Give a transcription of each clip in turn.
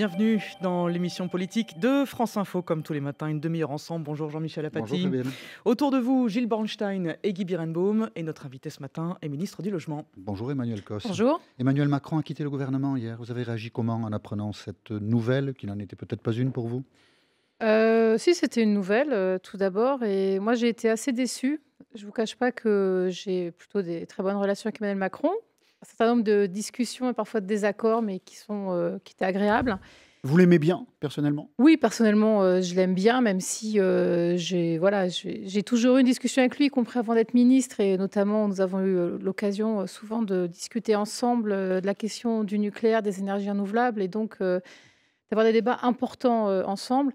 bienvenue dans l'émission politique de France Info, comme tous les matins, une demi-heure ensemble. Bonjour Jean-Michel Apathy. Autour de vous, Gilles Bornstein et Guy Birenbaum. Et notre invité ce matin est ministre du Logement. Bonjour Emmanuel Coste. Bonjour. Emmanuel Macron a quitté le gouvernement hier. Vous avez réagi comment en apprenant cette nouvelle, qui n'en était peut-être pas une pour vous euh, Si, c'était une nouvelle, euh, tout d'abord. Et moi, j'ai été assez déçue. Je ne vous cache pas que j'ai plutôt des très bonnes relations avec Emmanuel Macron, un certain nombre de discussions et parfois de désaccords, mais qui, sont, euh, qui étaient agréables. Vous l'aimez bien, personnellement Oui, personnellement, euh, je l'aime bien, même si euh, j'ai voilà, j'ai toujours eu une discussion avec lui, y compris avant d'être ministre, et notamment nous avons eu l'occasion souvent de discuter ensemble de la question du nucléaire, des énergies renouvelables, et donc d'avoir des débats importants ensemble.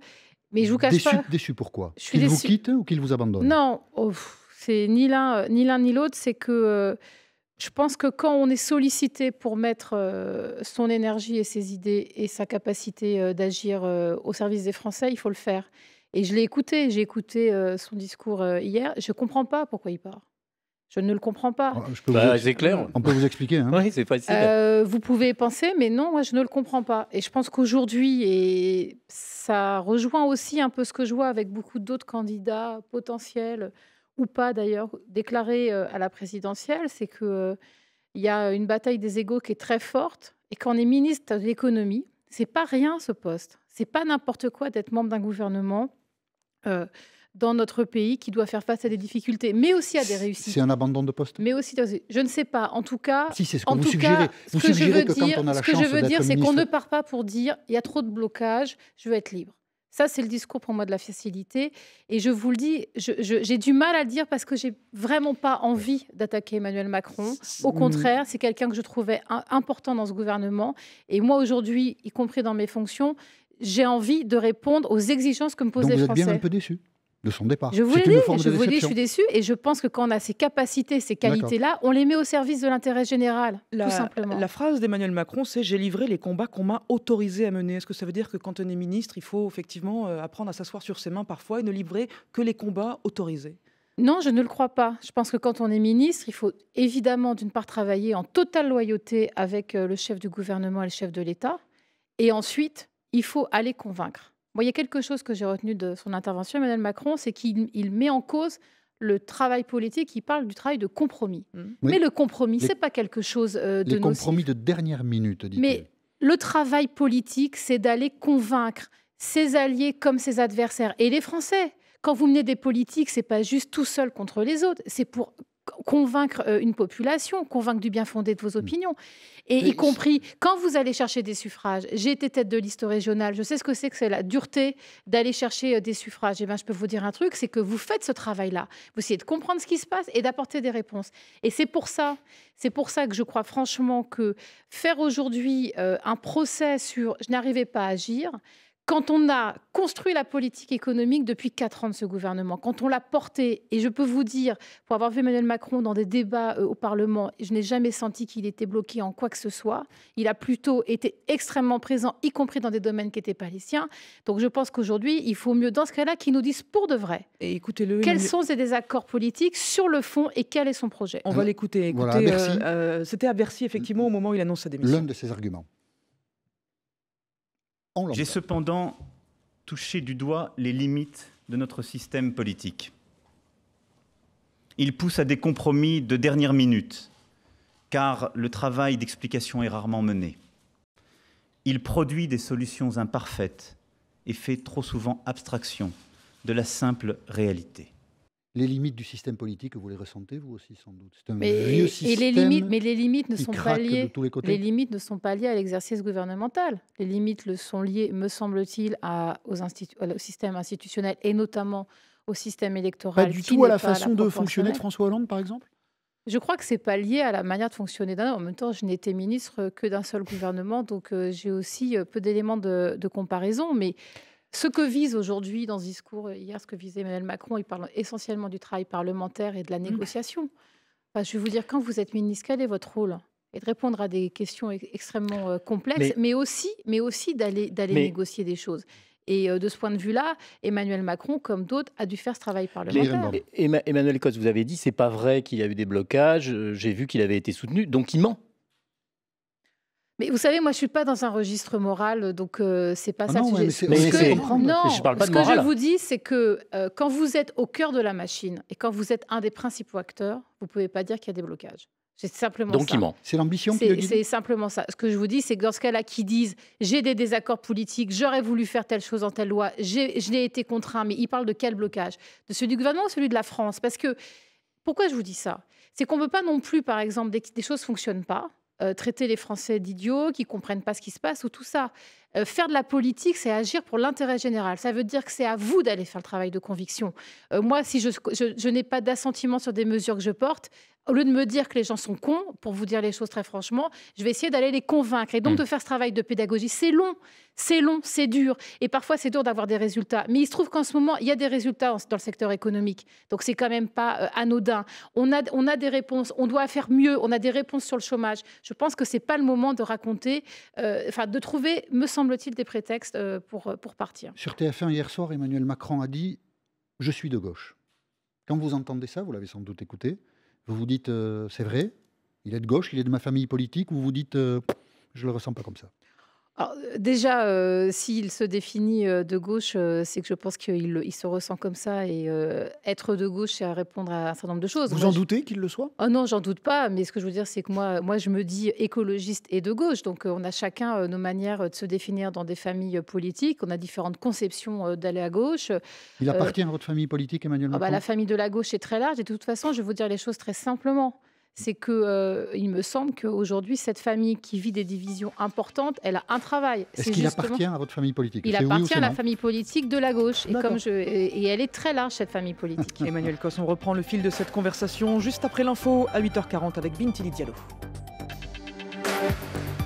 Mais je vous cache déçu, pas. Déçu pourquoi Qu'il vous quitte ou qu'il vous abandonne Non, oh, c'est ni l'un ni l'un ni l'autre, c'est que je pense que quand on est sollicité pour mettre euh, son énergie et ses idées et sa capacité euh, d'agir euh, au service des Français, il faut le faire. Et je l'ai écouté, j'ai écouté son discours hier. Je ne comprends pas pourquoi il part. Je ne le comprends pas. Ah, bah, c'est clair. On peut vous expliquer. Hein. vous pouvez penser, mais non, moi, je ne le comprends pas. Et je pense qu'aujourd'hui, et ça rejoint aussi un peu ce que je vois avec beaucoup d'autres candidats potentiels ou pas d'ailleurs déclaré euh, à la présidentielle, c'est que euh, il y a une bataille des égaux qui est très forte et quand on est ministre de l'économie, c'est pas rien ce poste. C'est pas n'importe quoi d'être membre d'un gouvernement euh, dans notre pays qui doit faire face à des difficultés, mais aussi à des réussites. C'est un abandon de poste. Mais aussi, je ne sais pas. En tout cas, si ce que vous ce que je veux dire, que je veux dire, c'est qu'on ne part pas pour dire il y a trop de blocages, je veux être libre. Ça, c'est le discours pour moi de la facilité. Et je vous le dis, j'ai du mal à le dire parce que j'ai vraiment pas envie d'attaquer Emmanuel Macron. Au mm. contraire, c'est quelqu'un que je trouvais important dans ce gouvernement. Et moi, aujourd'hui, y compris dans mes fonctions, j'ai envie de répondre aux exigences que me posent les Français. bien un peu déçu son départ. Je vous je dis, je suis déçu et je pense que quand on a ces capacités, ces qualités-là, on les met au service de l'intérêt général, tout simplement. La phrase d'Emmanuel Macron, c'est j'ai livré les combats qu'on m'a autorisé à mener. Est-ce que ça veut dire que quand on est ministre, il faut effectivement euh, apprendre à s'asseoir sur ses mains parfois et ne livrer que les combats autorisés non, je ne le crois pas. Je pense que quand on est ministre, il faut évidemment d'une part travailler en totale loyauté avec euh, le chef du gouvernement et le chef de l'État. Et ensuite, il faut aller convaincre il y a quelque chose que j'ai retenu de son intervention, Emmanuel Macron, c'est qu'il met en cause le travail politique, il parle du travail de compromis. Mmh. Mais le compromis, ce n'est pas quelque chose euh, de... compromis de dernière minute, dit Mais le travail politique, c'est d'aller convaincre ses alliés comme ses adversaires. Et les Français, quand vous menez des politiques, c'est pas juste tout seul contre les autres, c'est pour convaincre euh, une population, convaincre du bien fondé de vos mm. opinions. Et y compris quand vous allez chercher des suffrages, j'ai été tête de liste régionale, je sais ce que c'est que la dureté d'aller chercher euh, des suffrages. Et eh bien, je peux vous dire un truc, c'est que vous faites ce travail-là. Vous essayez de comprendre ce qui se passe et d'apporter des réponses. Et c'est pour ça, c'est pour ça que je crois franchement que faire aujourd'hui euh, un procès sur je n'arrivais pas à agir, quand on a construit la politique économique depuis quatre ans de ce gouvernement, quand on l'a portée, et je peux vous dire, pour avoir vu Emmanuel Macron dans des débats euh, au Parlement, je n'ai jamais senti qu'il était bloqué en quoi que ce soit. Il a plutôt été extrêmement présent, y compris dans des domaines qui n'étaient pas les Donc je pense qu'aujourd'hui, il faut mieux, dans ce cas-là, qu'il nous dise pour de vrai écoutez-le, quels sont ses désaccords politiques sur le fond et quel est son projet. On va l'écouter. Euh, euh, c'était à Bercy, effectivement, au moment où il annonce sa démission. L'un de ses arguments. J'ai cependant touché du doigt les limites de notre système politique. Il pousse à des compromis de dernière minute, car le travail d'explication est rarement mené. Il produit des solutions imparfaites et fait trop souvent abstraction de la simple réalité les limites du système politique, vous les ressentez vous aussi sans doute. C'est un mais, vieux système. les limites, mais les limites ne sont pas liées. les, limites ne sont pas liées à l'exercice gouvernemental. Les limites le sont liées, me semble-t-il, aux au système institutionnel et notamment au système électoral. Pas du tout à la façon de fonctionner de François Hollande, par exemple. Je crois que c'est pas lié à la manière de fonctionner d'un. En même temps, je n'étais ministre que d'un seul gouvernement, donc euh, j'ai aussi euh, peu d'éléments de, de comparaison, mais. Ce que vise aujourd'hui dans ce discours, euh, hier, ce que visait Emmanuel Macron, il parle essentiellement du travail parlementaire et de la mm. négociation. je vais vous dire, quand vous êtes ministre, quel est votre rôle et de répondre à des questions extrêmement euh, complexes, mais, aussi, mais aussi d'aller négocier des choses. Et euh, de ce point de vue-là, Emmanuel Macron, comme d'autres, a dû faire ce travail parlementaire. Emmanuel Coste, vous avez dit, c'est pas vrai qu'il y a eu des blocages. J'ai vu qu'il avait été soutenu, donc il ment. Mais vous savez, moi, je suis pas dans un registre moral, donc euh, c'est pas ah ça. Non, je parle pas ce que je vous dis, c'est que euh, quand vous êtes au cœur de la machine et quand vous êtes un des principaux acteurs, vous ne pouvez pas dire qu'il y a des blocages. C'est simplement donc, ça. Donc C'est l'ambition C'est simplement ça. Ce que je vous dis, c'est que dans ce cas-là, qui disent j'ai des désaccords politiques, j'aurais voulu faire telle chose en telle loi, je n'ai été contraint, mais il parle de quel blocage De celui du gouvernement ou celui de la France Parce que pourquoi je vous dis ça C'est qu'on ne peut pas non plus, par exemple, que des choses fonctionnent pas, euh, traiter les Français d'idiots, qui comprennent pas ce qui se passe ou tout ça. Euh, faire de la politique, c'est agir pour l'intérêt général. Ça veut dire que c'est à vous d'aller faire le travail de conviction. Euh, moi, si je n'ai pas d'assentiment sur des mesures que je porte, au lieu de me dire que les gens sont cons, pour vous dire les choses très franchement, je vais essayer d'aller les convaincre. Et donc hmm. de faire ce travail de pédagogie, c'est long, c'est long, c'est dur. Et parfois, c'est dur d'avoir des résultats. Mais il se trouve qu'en ce moment, il y a des résultats dans le secteur économique. Donc c'est quand même pas euh, anodin. On a, on des réponses, on doit faire mieux, on a des réponses sur le chômage. Je pense que ce n'est pas le moment de raconter, euh, enfin de trouver, me semble-t-il, des prétextes euh, pour, pour partir. Sur TF1 hier soir, Emmanuel Macron a dit « Je suis de gauche ». Quand vous entendez ça, vous l'avez sans doute écouté, vous vous dites, euh, c'est vrai, il est de gauche, il est de ma famille politique, ou vous vous dites, euh, je ne le ressens pas comme ça euh, déjà, euh, s'il se définit euh, de gauche, c'est que je pense qu'il se ressent comme ça. Et être de gauche, c'est à répondre à un certain nombre de choses. Vous en doutez qu'il le soit oh Non, j'en doute pas. Mais ce que je veux dire, c'est que moi, je me dis écologiste et de gauche. Donc, on a chacun nos manières de se définir dans des familles politiques. On a différentes conceptions d'aller à gauche. Il appartient à votre famille politique, Emmanuel ah bah, Macron La famille de la gauche est très large. Et de toute façon, je vais vous dire les choses très simplement c'est que euh, il me semble qu'aujourd'hui, cette famille qui vit des divisions importantes, elle a un travail. Est-ce qu'il appartient à votre famille politique Il appartient à la famille politique de la gauche. Et, comme je, et elle est très large, cette famille politique. Emmanuel Cosson on reprend le fil de cette conversation juste après l'info à 8h40 avec Bintili Diallo.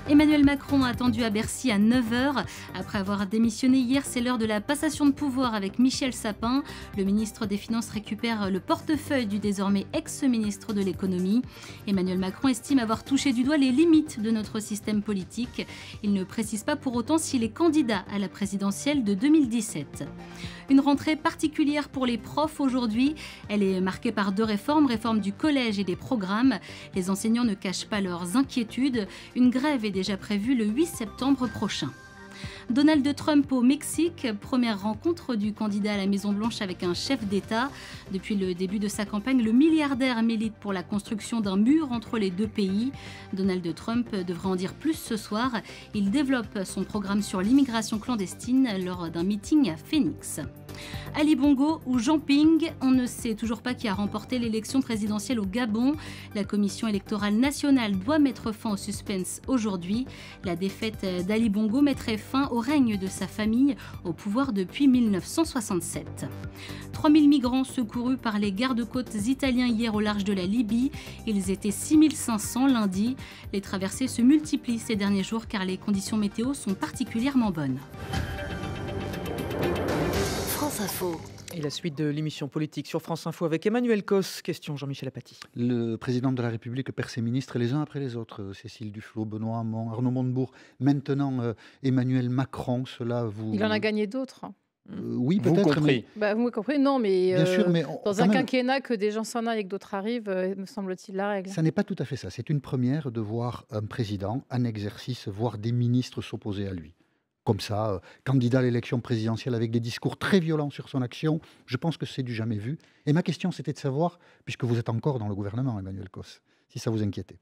Emmanuel Macron attendu à Bercy à 9h. Après avoir démissionné hier, c'est l'heure de la passation de pouvoir avec Michel Sapin. Le ministre des Finances récupère le portefeuille du désormais ex-ministre de l'économie. Emmanuel Macron estime avoir touché du doigt les limites de notre système politique. Il ne précise pas pour autant s'il est candidat à la présidentielle de 2017. Une rentrée particulière pour les profs aujourd'hui. Elle est marquée par deux réformes, réforme du collège et des programmes. Les enseignants ne cachent pas leurs inquiétudes. Une grève et des déjà prévu le 8 septembre prochain. Donald Trump au Mexique, première rencontre du candidat à la Maison-Blanche avec un chef d'État. Depuis le début de sa campagne, le milliardaire milite pour la construction d'un mur entre les deux pays. Donald Trump devrait en dire plus ce soir. Il développe son programme sur l'immigration clandestine lors d'un meeting à Phoenix. Ali Bongo ou Jean Ping, on ne sait toujours pas qui a remporté l'élection présidentielle au Gabon. La commission électorale nationale doit mettre fin au suspense aujourd'hui. La défaite d'Ali Bongo mettrait fin au au règne de sa famille, au pouvoir depuis 1967. 3000 migrants secourus par les gardes-côtes italiens hier au large de la Libye. Ils étaient 6500 lundi. Les traversées se multiplient ces derniers jours car les conditions météo sont particulièrement bonnes. France Info. Et la suite de l'émission politique sur France Info avec Emmanuel Cos. Question Jean-Michel Apathy. Le président de la République perd ses ministres les uns après les autres. Euh, Cécile Duflot, Benoît Hamon, Arnaud Montebourg, maintenant euh, Emmanuel Macron. Cela vous. Il en a gagné d'autres. Hein. Euh, oui, peut-être. Bah, vous compris. compris, non, mais, dans un quinquennat que des gens s'en aillent et que d'autres arrivent, me semble-t-il, la règle. Ça n'est pas tout à fait ça. C'est une première de voir un président, un exercice, voir des ministres s'opposer à lui comme ça, euh, candidat à l'élection présidentielle avec des discours très violents sur son action. Je pense que c'est du jamais vu. Et ma question, c'était de savoir, puisque vous êtes encore dans le gouvernement, Emmanuel Cos, si ça vous inquiétait.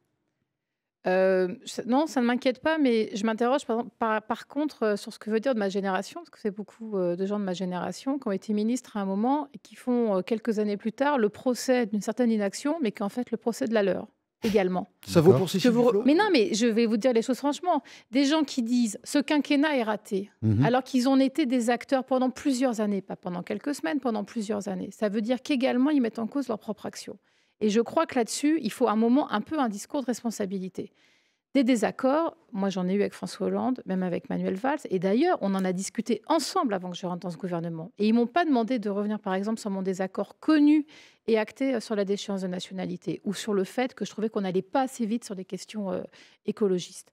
Euh, non, ça ne m'inquiète pas, mais je m'interroge par, contre euh, sur ce que veut dire de ma génération, parce que c'est beaucoup de gens de ma génération qui ont été ministres à un moment et qui font quelques années plus tard le procès d'une certaine inaction, mais qui en fait le procès de la leur également. Ça vaut pour Mais non, mais je vais vous dire les choses franchement. Des gens qui disent ce quinquennat est raté, mhm. alors qu'ils ont été des acteurs pendant plusieurs années, pas pendant quelques semaines, pendant plusieurs années. Ça veut dire qu'également, ils mettent en cause leur propre action. Et je crois que là-dessus, il faut un moment un peu un discours de responsabilité. Des désaccords, moi j'en ai eu avec François Hollande, même avec Manuel Valls. Et d'ailleurs, on en a discuté ensemble avant que je rentre dans ce gouvernement. Et ils m'ont pas demandé de revenir, par exemple, sur mon désaccord connu et acté euh, sur la déchéance de nationalité ou sur le fait que je trouvais qu'on n'allait pas assez vite sur des questions euh, écologistes.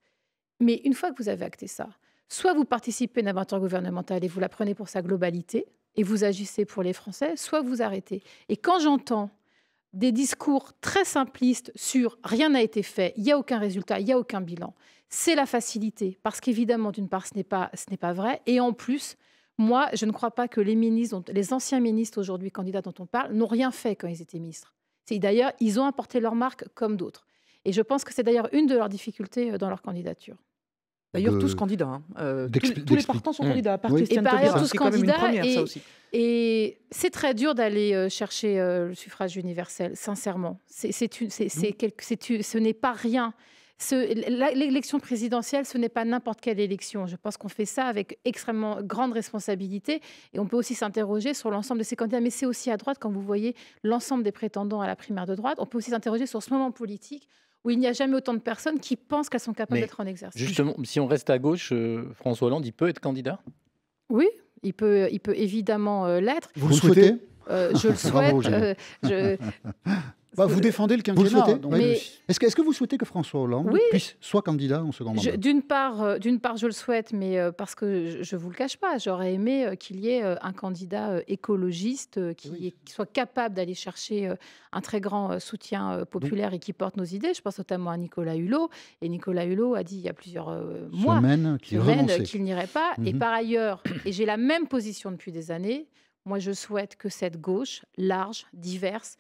Mais une fois que vous avez acté ça, soit vous participez à une aventure gouvernementale et vous la prenez pour sa globalité et vous agissez pour les Français, soit vous arrêtez. Et quand j'entends des discours très simplistes sur rien n'a été fait, il n'y a aucun résultat, il n'y a aucun bilan. C'est la facilité, parce qu'évidemment, d'une part, ce n'est pas, pas vrai. Et en plus, moi, je ne crois pas que les ministres, les anciens ministres aujourd'hui candidats dont on parle, n'ont rien fait quand ils étaient ministres. d'ailleurs, ils ont apporté leur marque comme d'autres. Et je pense que c'est d'ailleurs une de leurs difficultés euh, dans leur candidature. D'ailleurs, tous candidats. Hein, euh, tous, les partants sont mmh. candidats. à part Et par tous candidats. Et, c'est très dur d'aller euh, chercher euh, le suffrage universel, sincèrement. C'est, mmh. ce n'est pas rien. l'élection présidentielle, ce n'est pas n'importe quelle élection. Je pense qu'on fait ça avec extrêmement grande responsabilité. Et on peut aussi s'interroger sur l'ensemble de ces candidats. Mais c'est aussi à droite, quand vous voyez l'ensemble des prétendants à la primaire de droite, on peut aussi s'interroger sur ce moment politique où il n'y a jamais autant de personnes qui pensent qu'elles sont capables d'être en exercice. Justement, si on reste à gauche, euh, François Hollande, il peut être candidat Oui, il peut, il peut évidemment euh, l'être. Vous, le souhaitez, euh, je le souhaite. Bah, vous défendez le quinquennat. Est-ce que, vous souhaitez que François Hollande puisse soit candidat en second mandat D'une part, euh, d'une part, je le souhaite, mais euh, parce que je ne vous le cache pas, j'aurais aimé euh, qu'il y ait un candidat écologiste qui, soit capable d'aller chercher un très grand soutien populaire et qui porte nos idées. Je pense notamment à Nicolas Hulot. Et Nicolas Hulot a dit il y a plusieurs mois qu'il n'irait pas. Et mhm. par ailleurs, et j'ai la même position depuis des années, moi je souhaite que cette gauche large, diverse,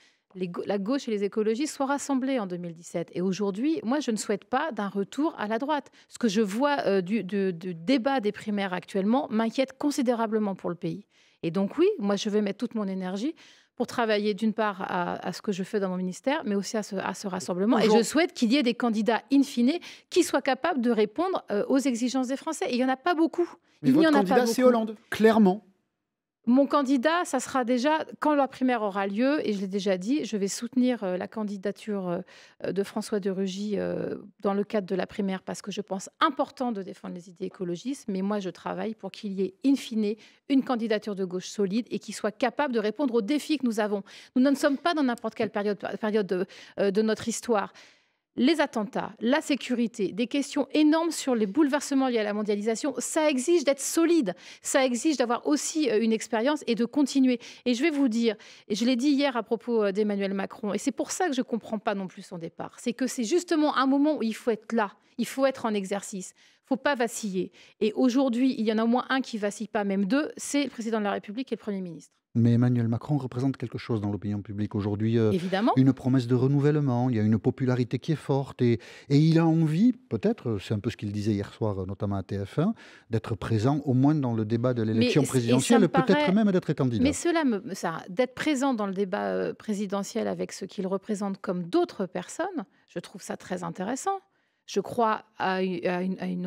la gauche et les écologistes soient rassemblés en 2017. Et aujourd'hui, moi, je ne souhaite pas d'un retour à la droite. Ce que je vois euh, du, débat des primaires actuellement m'inquiète considérablement pour le pays. Et donc oui, moi, je vais mettre toute mon énergie pour travailler d'une part à, ce que je fais dans mon ministère, mais aussi à ce, rassemblement. Et je souhaite qu'il y ait des candidats in fine qui soient capables de répondre euh, aux exigences des Français. Et il n'y en a pas beaucoup. il n'y en a pas beaucoup. c'est Hollande, clairement. Mon candidat, ça sera déjà quand la primaire aura lieu, et je l'ai déjà dit, je vais soutenir euh, la candidature euh, de François de Rugy euh, dans le cadre de la primaire parce que je pense important de défendre les idées écologistes, mais moi je travaille pour qu'il y ait in fine une candidature de gauche solide et qui soit capable de répondre aux défis que nous avons. Nous ne sommes pas dans n'importe quelle période, de notre histoire les attentats, la sécurité, des questions énormes sur les bouleversements liés à la mondialisation, ça exige d'être solide, ça exige d'avoir aussi euh, une expérience et de continuer. Et je vais vous dire, et je l'ai dit hier à propos euh, d'Emmanuel Macron, et c'est pour ça que je ne comprends pas non plus son départ, c'est que c'est justement un moment où il faut être là, il faut être en exercice il ne faut pas vaciller. Et aujourd'hui, il y en a au moins un qui vacille pas, même deux, c'est le président de la République et le Premier ministre. Mais Emmanuel Macron représente quelque chose dans l'opinion publique aujourd'hui. Euh, Évidemment. Une promesse de renouvellement, il y a une popularité qui est forte et, et il a envie, peut-être, c'est un peu ce qu'il disait hier soir, euh, notamment à TF1, d'être présent au moins dans le débat de l'élection présidentielle, peut-être même d'être candidat. Mais cela, ça, d'être présent dans le débat euh, présidentiel avec ce qu'il représente comme d'autres personnes, je trouve ça très intéressant je crois à, un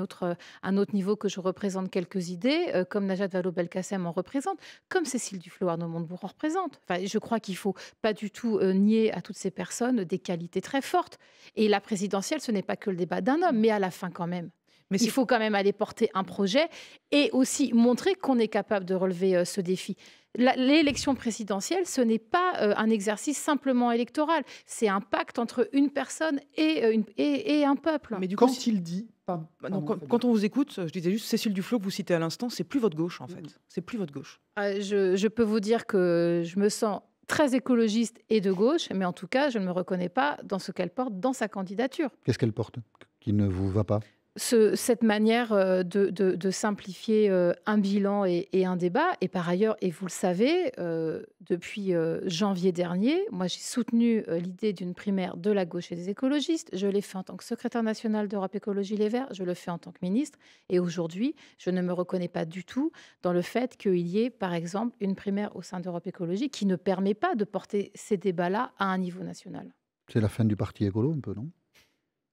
autre niveau que je représente quelques idées, euh, comme Najat Vallaud-Belkacem en représente, comme Cécile duflo arnaud Montebourg en représente. je crois qu'il ne faut pas du tout euh, nier à toutes ces personnes des qualités très fortes. Et la présidentielle, ce n'est pas que le débat d'un homme, mais à la fin quand même il faut quand même aller porter un projet et aussi montrer qu'on est capable de relever euh, ce défi. L'élection présidentielle, ce n'est pas euh, un exercice simplement électoral. C'est un pacte entre une personne et, euh, une, et, un peuple. Mais du quand dit bah quand, on vous écoute, je disais juste Cécile Duflo que vous citez à l'instant, c'est plus votre gauche en fait. Mm-hmm. C'est plus votre gauche. Ah, je, je, peux vous dire que je me sens très écologiste et de gauche, mais en tout cas, je ne me reconnais pas dans ce qu'elle porte dans sa candidature. Qu'est-ce qu'elle porte qui ne vous va pas cette manière euh, de, simplifier euh, un bilan et, un débat. Et par ailleurs, et vous le savez, euh, depuis janvier dernier, moi j'ai soutenu l'idée d'une primaire de la gauche et des écologistes. Je l'ai fait en tant que secrétaire national d'Europe Écologie Les Verts, je le fais en tant que ministre. Et aujourd'hui, je ne me reconnais pas du tout dans le fait qu'il y ait, par exemple, une primaire au sein d'Europe Écologie qui ne permet pas de porter ces débats-là à un niveau national. C'est la fin du parti écolo un peu, non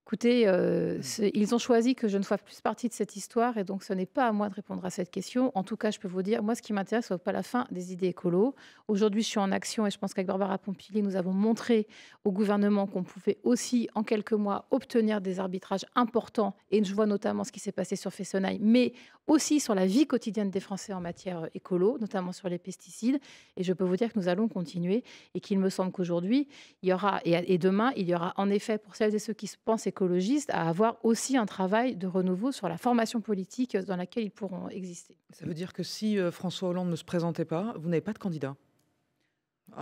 Écoutez, euh, mm. ils ont choisi que je ne sois plus partie de cette histoire et donc ce n'est pas à moi de répondre à cette question. En tout cas, je peux vous dire, moi, ce qui m'intéresse, ce n'est pas la fin des idées écolo. Aujourd'hui, je suis en action et je pense qu'avec Barbara Pompili, nous avons montré au gouvernement qu'on pouvait aussi, en quelques mois, obtenir des arbitrages importants. Et je vois notamment ce qui s'est passé sur Fessenheim, mais aussi sur la vie quotidienne des Français en matière euh, écolo, notamment sur les pesticides. Et je peux vous dire que nous allons continuer et qu'il me semble qu'aujourd'hui, il y aura, et, et demain, il y aura en effet, pour celles et ceux qui se pensent à avoir aussi un travail de renouveau sur la formation politique dans laquelle ils pourront exister. Ça veut dire que si euh, François Hollande ne se présentait pas, vous n'avez pas de candidat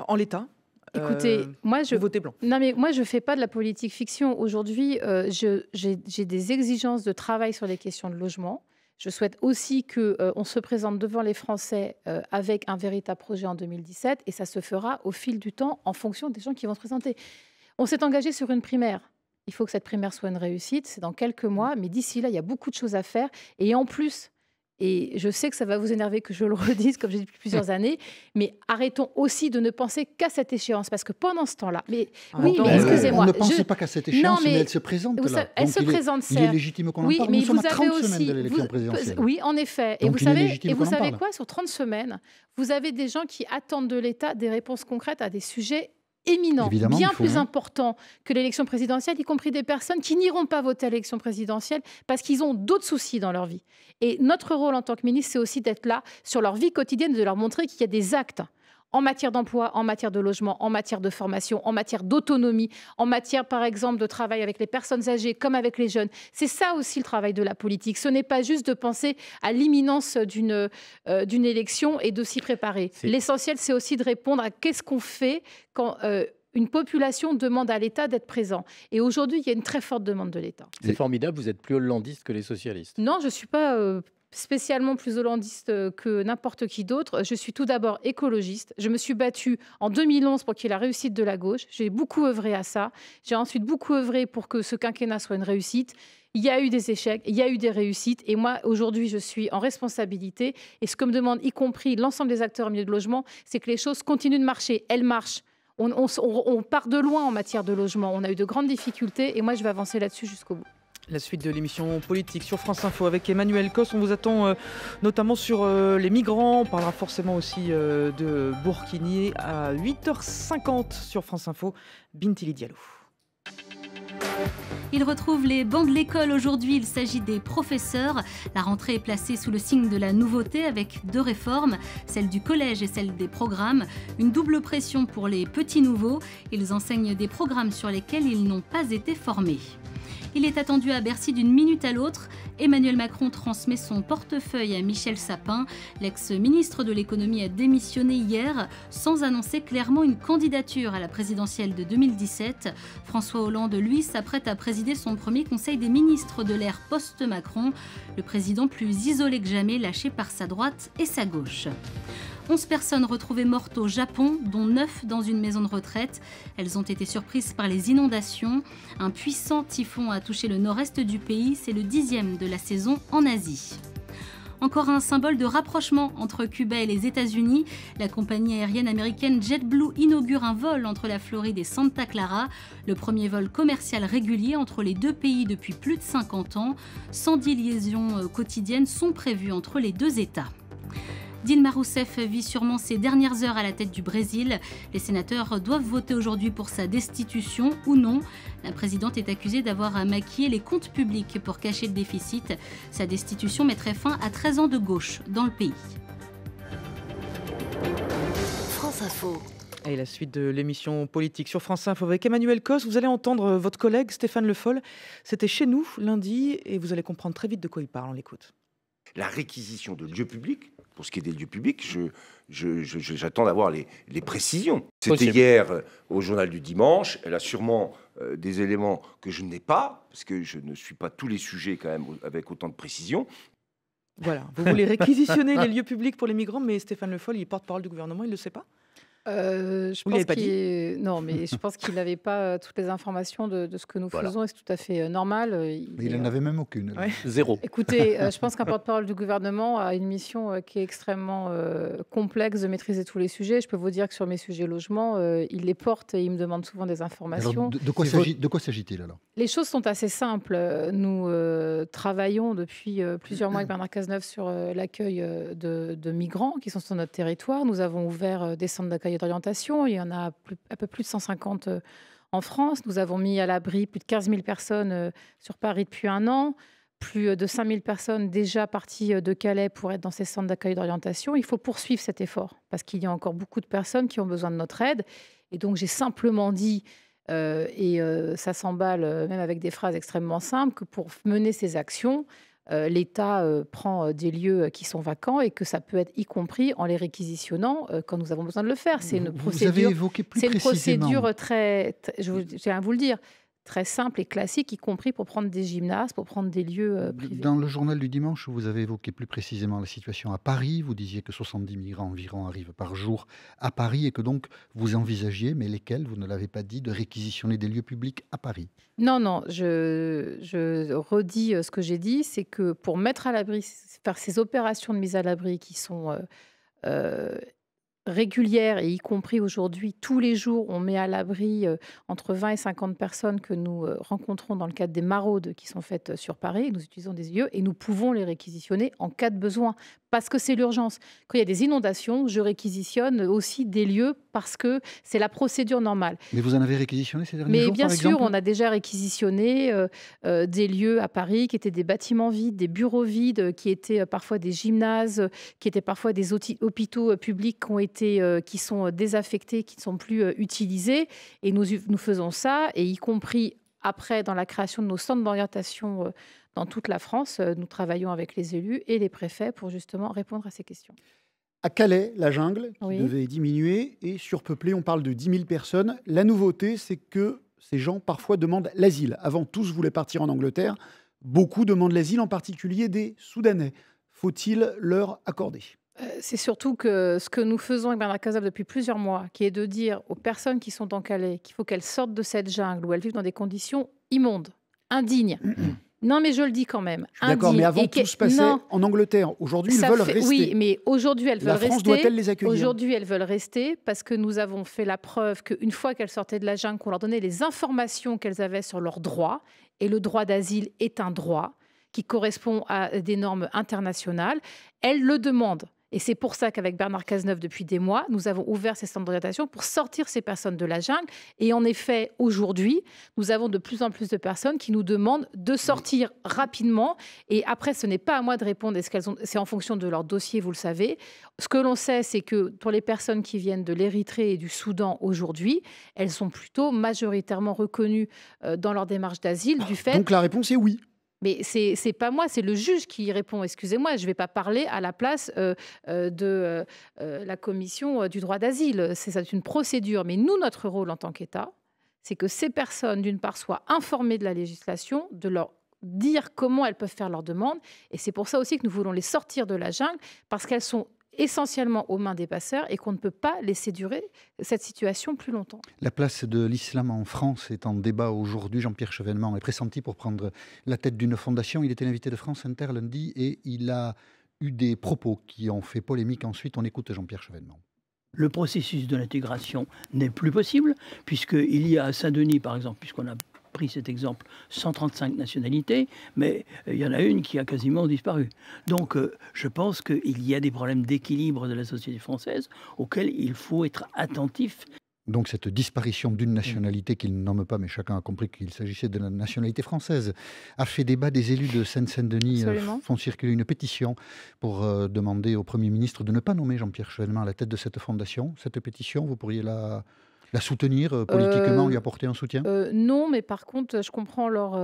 En l'état euh, Écoutez, moi je votez blanc. Non mais moi je fais pas de la politique fiction. Aujourd'hui, euh, j'ai des exigences de travail sur les questions de logement. Je souhaite aussi que on se présente devant les Français avec un véritable projet en 2017 et ça se fera au fil du temps en fonction des gens qui vont se présenter. On s'est engagé sur une primaire il faut que cette primaire soit une réussite. C'est dans quelques mm. mois, mais d'ici là, il y a beaucoup de choses à faire. Et en plus, et je sais que ça va vous énerver que je le redise, comme j'ai dit depuis plusieurs années, mais arrêtons aussi de ne penser qu'à cette échéance, parce que pendant ce temps-là, mais ah, oui, excusez-moi, on ne pensez pas qu'à cette échéance, mais, elle se présente elle se présente, seule légitime qu'on oui, en parle. Mais à 30 Oui, en effet. et vous savez, et vous savez quoi Sur 30 semaines, vous avez des gens qui attendent de l'État des réponses concrètes à des sujets éminent, bien plus important que l'élection présidentielle, y compris des personnes qui n'iront pas voter à l'élection présidentielle parce qu'ils ont d'autres soucis dans leur vie. Et notre rôle en tant que ministre, c'est aussi d'être là sur leur vie quotidienne, de leur montrer qu'il y a des actes en matière d'emploi, en matière de logement, en matière de formation, en matière d'autonomie, en matière, par exemple, de travail avec les personnes âgées comme avec les jeunes. C'est ça aussi le travail de la politique. Ce n'est pas juste de penser à l'imminence d'une euh, élection et de s'y préparer. L'essentiel, c'est aussi de répondre à qu'est-ce qu'on fait quand... Euh, une population demande à l'État d'être présent. Et aujourd'hui, il y a une très forte demande de l'État. C'est formidable, vous êtes plus hollandiste que les socialistes. Non, je ne suis pas euh, spécialement plus hollandiste euh, que n'importe qui d'autre. Je suis tout d'abord écologiste. Je me suis battue en 2011 pour qu'il y ait la réussite de la gauche. J'ai beaucoup œuvré à ça. J'ai ensuite beaucoup œuvré pour que ce quinquennat soit une réussite. Il y a eu des échecs, il y a eu des réussites. Et moi, aujourd'hui, je suis en responsabilité. Et ce que me demande, y compris l'ensemble des acteurs au milieu de logement, c'est que les choses continuent de marcher. Elles marchent. on part de loin en matière de logement. On a eu de grandes difficultés. Et moi, je vais avancer là-dessus jusqu'au bout. La suite de l'émission politique sur France Info avec Emmanuel Cos. On vous attend euh, notamment sur euh, les migrants. On parlera forcément aussi euh, de Burkini à 8h50 sur France Info. Bintili Diallo. Il retrouve les bancs de l'école aujourd'hui. Il s'agit des professeurs. La rentrée est placée sous le signe de la nouveauté avec deux réformes, celle du collège et celle des programmes. Une double pression pour les petits nouveaux. Ils enseignent des programmes sur lesquels ils n'ont pas été formés. Il est attendu à Bercy d'une minute à l'autre. Emmanuel Macron transmet son portefeuille à Michel Sapin. L'ex-ministre de l'économie a démissionné hier sans annoncer clairement une candidature à la présidentielle de 2017. François Hollande, lui, s'apprête à présider son premier conseil des ministres de l'ère post-Macron. Le président plus isolé que jamais lâché par sa droite et sa gauche. 11 personnes retrouvées mortes au Japon, dont 9 dans une maison de retraite. Elles ont été surprises par les inondations. Un puissant typhon a touché le nord-est du pays, c'est le dixième de la saison en Asie. Encore un symbole de rapprochement entre Cuba et les États-Unis. La compagnie aérienne américaine JetBlue inaugure un vol entre la Floride et Santa Clara, le premier vol commercial régulier entre les deux pays depuis plus de 50 ans. 110 liaisons euh, quotidiennes sont prévues entre les deux États. Dilma Rousseff vit sûrement ses dernières heures à la tête du Brésil. Les sénateurs doivent voter aujourd'hui pour sa destitution ou non. La présidente est accusée d'avoir maquillé les comptes publics pour cacher le déficit. Sa destitution mettrait fin à 13 ans de gauche dans le pays. France Info. Et la suite de l'émission politique sur France Info avec Emmanuel Cos. Vous allez entendre votre collègue Stéphane Le Foll. C'était chez nous lundi et vous allez comprendre très vite de quoi il parle. On l'écoute. La réquisition de lieux publics pour ce qui est des lieux publics, j'attends d'avoir les, précisions. C'était hier euh, au journal du dimanche. Elle a sûrement euh, des éléments que je n'ai pas, parce que je ne suis pas tous les sujets quand même avec autant de précision. Voilà, vous voulez réquisitionner les lieux publics pour les migrants, mais Stéphane Le Foll, il porte-parole du gouvernement, il ne le sait pas euh, je pense Non, mais je pense qu'il n'avait pas euh, toutes les informations de, ce que nous faisons et c'est tout à fait euh, normal. Il, n'en avait même aucune. Zéro. Écoutez, je pense qu'un porte-parole du gouvernement a une mission qui est extrêmement complexe de maîtriser tous les sujets. Je peux vous dire que sur mes sujets logement, il les porte et il me demande souvent des informations. de, quoi s'agit-il alors Les choses sont assez simples. Nous travaillons depuis plusieurs mois avec Bernard Cazeneuve sur l'accueil de migrants qui sont sur notre territoire. Nous avons ouvert des centres d'accueil d'orientation. Il y en a plus, un peu plus de 150 euh, en France. Nous avons mis à l'abri plus de 15 000 personnes euh, sur Paris depuis un an. Plus euh, de 5 000 personnes déjà parties de Calais pour être dans ces centres d'accueil d'orientation. Il faut poursuivre cet effort parce qu'il y a encore beaucoup de personnes qui ont besoin de notre aide. Et donc, j'ai simplement dit et ça s'emballe même avec des phrases extrêmement simples, que pour mener ces actions, euh, l'État euh, prend euh, des lieux qui sont vacants et que ça peut être y compris en les réquisitionnant quand nous avons besoin de le faire. C'est une procédure. C'est une procédure très. je viens à vous le dire très simple et classique, y compris pour prendre des gymnases, pour prendre des lieux euh, privés. Dans le journal du dimanche, vous avez évoqué plus précisément la situation à Paris. Vous disiez que 70 migrants environ arrivent par jour à Paris et que donc vous envisagiez, mais lesquels, vous ne l'avez pas dit, de réquisitionner des lieux publics à Paris. Non, non, je, redis euh, ce que j'ai dit, c'est que pour mettre à l'abri, faire ces opérations de mise à l'abri qui sont... Euh, régulière et y compris aujourd'hui, tous les jours, on met à l'abri euh, entre 20 et 50 personnes que nous euh, rencontrons dans le cadre des maraudes qui sont faites euh, sur Paris. Nous utilisons des yeux et nous pouvons les réquisitionner en cas de besoin parce que c'est l'urgence. Quand il y a des inondations, je réquisitionne aussi des lieux parce que c'est la procédure normale. Mais vous en avez réquisitionné ces derniers Mais bien sûr, on a déjà réquisitionné euh, euh, des lieux à Paris qui étaient des bâtiments vides, des bureaux vides, euh, qui étaient parfois des gymnases, qui étaient parfois des hôpitaux publics qui, ont été, qui sont désaffectés, qui ne sont plus utilisés. Et nous, nous faisons ça, et y compris après dans la création de nos centres d'orientation dans toute la France. Euh, nous travaillons avec les élus et les préfets pour justement répondre à ces questions. À Calais, la jungle devait diminuer et surpeupler. on parle de 10 000 personnes. La nouveauté, c'est que ces gens parfois demandent l'asile. Avant, tous voulaient partir en Angleterre. Beaucoup demandent l'asile, en particulier des Soudanais. Faut-il leur accorder euh, c'est surtout que ce que nous faisons avec Bernard depuis plusieurs mois, qui est de dire aux personnes qui sont en Calais qu'il faut qu'elles sortent de cette jungle où elles vivent dans des conditions immondes, indignes, Non, mais je le dis quand même. D'accord, mais avant, tout se passait en Angleterre. Aujourd'hui, ils veulent rester. Oui, mais aujourd'hui, elles veulent la France doit-elle les accueillir Aujourd'hui, elles veulent rester parce que nous avons fait la preuve qu'une fois qu'elles sortaient de la jungle, qu'on leur donnait les informations qu'elles avaient sur leurs droits, et le droit d'asile est un droit qui correspond à des normes internationales, elles le demandent. Et c'est pour ça qu'avec Bernard Cazeneuve, depuis des mois, nous avons ouvert ces centres d'orientation pour sortir ces personnes de la jungle. Et en effet, aujourd'hui, nous avons de plus en plus de personnes qui nous demandent de sortir rapidement. Et après, ce n'est pas à moi de répondre. ce C'est en fonction de leur dossier, vous le savez. Ce que l'on sait, c'est que pour les personnes qui viennent de l'Érythrée et du Soudan aujourd'hui, elles sont plutôt majoritairement reconnues euh, dans leur démarche d'asile du fait. Donc la réponse est oui. Mais ce n'est pas moi, c'est le juge qui répond. Excusez-moi, je ne vais pas parler à la place euh, euh, de euh, la commission du droit d'asile. C'est une procédure. Mais nous, notre rôle en tant qu'État, c'est que ces personnes, d'une part, soient informées de la législation, de leur dire comment elles peuvent faire leur demande. Et c'est pour ça aussi que nous voulons les sortir de la jungle, parce qu'elles sont essentiellement aux mains des passeurs et qu'on ne peut pas laisser durer cette situation plus longtemps. La place de l'islam en France est en débat aujourd'hui. Jean-Pierre Chevènement est pressenti pour prendre la tête d'une fondation. Il était l'invité de France Inter lundi et il a eu des propos qui ont fait polémique ensuite. On écoute Jean-Pierre Chevènement. Le processus de l'intégration n'est plus possible, puisqu'il y a à Saint-Denis, par exemple, puisqu'on a pris cet exemple, 135 nationalités, mais euh, il y en a une qui a quasiment disparu. Donc euh, je pense qu'il y a des problèmes d'équilibre de la société française auxquels il faut être attentif. Donc cette disparition d'une nationalité qu'il nomme pas, mais chacun a compris qu'il s'agissait de la nationalité française, a fait débat. Des élus de Seine-Saint-Denis euh, font circuler une pétition pour demander au Premier ministre de ne pas nommer Jean-Pierre Chevènement à la tête de cette fondation. Cette pétition, vous pourriez la la soutenir euh, politiquement, lui euh, apporter un soutien euh, Non, mais par contre, je comprends leur,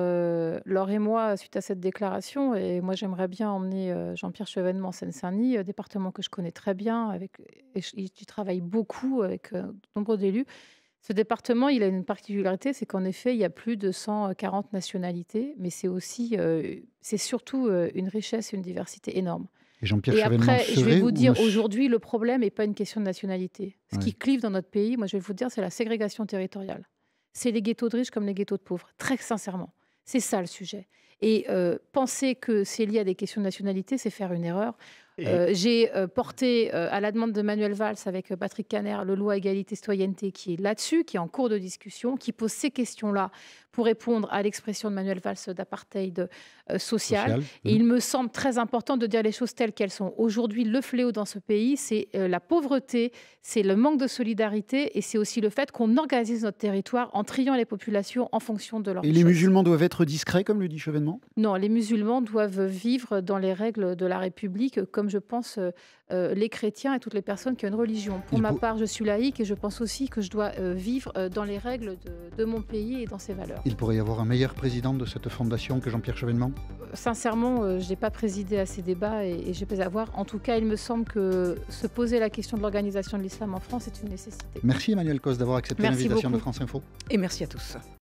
leur émoi suite à cette déclaration. Et moi, j'aimerais bien emmener Jean-Pierre Chevènement en Seine-Saint-Denis, département que je connais très bien. Avec, et je, travaille beaucoup avec de nombreux d'élus. Ce département, il a une particularité, c'est qu'en effet, il y a plus de 140 nationalités, mais c'est aussi, c'est surtout une richesse et une diversité énorme. Et jean après, je vais vous dire, aujourd'hui, le problème n'est pas une question de nationalité. Ce qui clive dans notre pays, moi, je vais vous dire, c'est la ségrégation territoriale. C'est les ghettos de riches comme les ghettos de pauvres, très sincèrement. C'est ça le sujet. Et euh, penser que c'est lié à des questions de nationalité, c'est faire une erreur. Euh, j'ai euh, porté à la demande de Manuel Valls avec Patrick Caner le loi égalité citoyenneté qui est là-dessus, qui est en cours de discussion, qui pose ces questions-là pour répondre à l'expression de Manuel Valls d'apartheid euh, social. il me semble très important de dire les choses telles qu'elles sont. Aujourd'hui, le fléau dans ce pays, c'est euh, la pauvreté, c'est le manque de solidarité et c'est aussi le fait qu'on organise notre territoire en triant les populations en fonction de leur. Et les musulmans doivent être discrets, comme le dit Chevènement Non, les musulmans doivent vivre dans les règles de la République, comme je pense euh, euh, les chrétiens et toutes les personnes qui ont une religion. Pour ma part, je suis laïque et je pense aussi que je dois euh, vivre euh, dans les règles de, mon pays et dans ses valeurs. Il pourrait y avoir un meilleur président de cette fondation que Jean-Pierre Chevènement Sincèrement, je n'ai pas présidé à ces débats et, j'ai pas à voir. En tout cas, il me semble que se poser la question de l'organisation de l'islam en France est une nécessité. Merci Emmanuel Cos d'avoir accepté l'invitation de France Info. Et merci à tous.